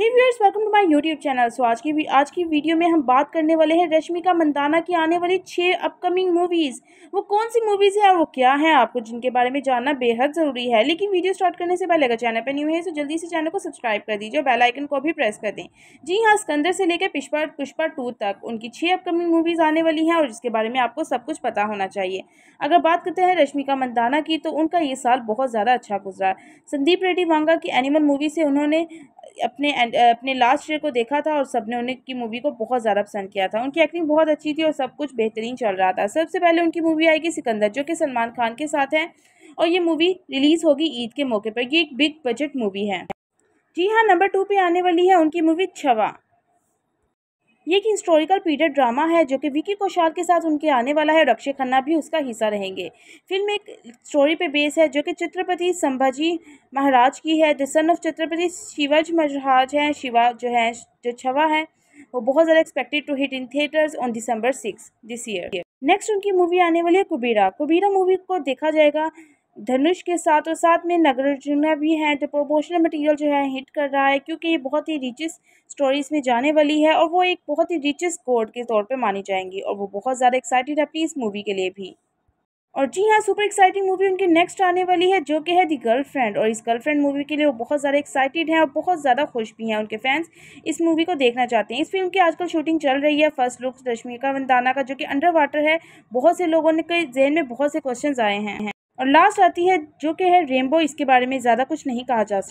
hey viewers welcome to my YouTube channel so आज की आज की वीडियो में हम बात करने वाले हैं रश्मिका मंदाना की आने वाली छः अपकमिंग मूवीज़ वो कौन सी मूवीज़ हैं और वो क्या हैं आपको जिनके बारे में जानना बेहद ज़रूरी है लेकिन वीडियो स्टार्ट करने से पहले अगर चैनल पर न्यू है तो जल्दी से चैनल को सब्सक्राइब कर दीजिए और बेलाइकन को भी प्रेस कर दें जी हाँ सिकंदर से लेकर पुष्पा पुष्पा टू तक उनकी छः अपकमिंग मूवीज़ आने वाली हैं और जिसके बारे में आपको सब कुछ पता होना चाहिए अगर बात करते हैं रश्मिका मंदाना की तो उनका ये साल बहुत ज़्यादा अच्छा गुजरा संदीप रेड्डी वांगा की एनिमल मूवी से उन्होंने अपने अपने लास्ट ईयर को देखा था और सब ने उनकी मूवी को बहुत ज़्यादा पसंद किया था उनकी एक्टिंग बहुत अच्छी थी और सब कुछ बेहतरीन चल रहा था सबसे पहले उनकी मूवी आएगी सिकंदर जो कि सलमान खान के साथ है और ये मूवी रिलीज़ होगी ईद के मौके पर ये एक बिग बजट मूवी है जी हाँ नंबर टू पे आने वाली है उनकी मूवी छवा ये एक हिस्टोरिकल पीरियड ड्रामा है जो कि विकी कौशाल के साथ उनके आने वाला है और अक्षय खन्ना भी उसका हिस्सा रहेंगे फिल्म एक स्टोरी पे बेस है जो कि छत्रपति संभाजी महाराज की है the son of Chhatrapati Shivaji Maharaj हैं शिवा जो है जो छवा है वो बहुत ज़्यादा expected to hit in theatres on December six this year next उनकी मूवी आने वाली है कुबीरा कुबीरा मूवी को देखा जाएगा धनुष के साथ और साथ में नगरजुना भी है तो प्रोमोशनल मटेरियल जो है हिट कर रहा है क्योंकि ये बहुत ही रिचेस्ट स्टोरीज में जाने वाली है और वो एक बहुत ही रिचेस्ट कोड के तौर पे मानी जाएंगी और वो बहुत ज़्यादा एक्साइटेड है अपनी इस मूवी के लिए भी और जी हाँ सुपर एक्साइटिंग मूवी उनकी नेक्स्ट आने वाली है जो कि है दी गर्लफ्रेंड और इस गर्लफ्रेंड मूवी के लिए वो बहुत ज़्यादा एक्साइटेड हैं और बहुत ज़्यादा खुश भी हैं उनके फैंस इस मूवी को देखना चाहते हैं इस फिल्म की आजकल शूटिंग चल रही है फर्स्ट लुक रश्मिका वंदाना का जो कि अंडर वाटर है बहुत से लोगों ने के जहन में बहुत से क्वेश्चन आए हैं और लास्ट आती है जो कि है रेनबो इसके बारे में ज़्यादा कुछ नहीं कहा जा सकता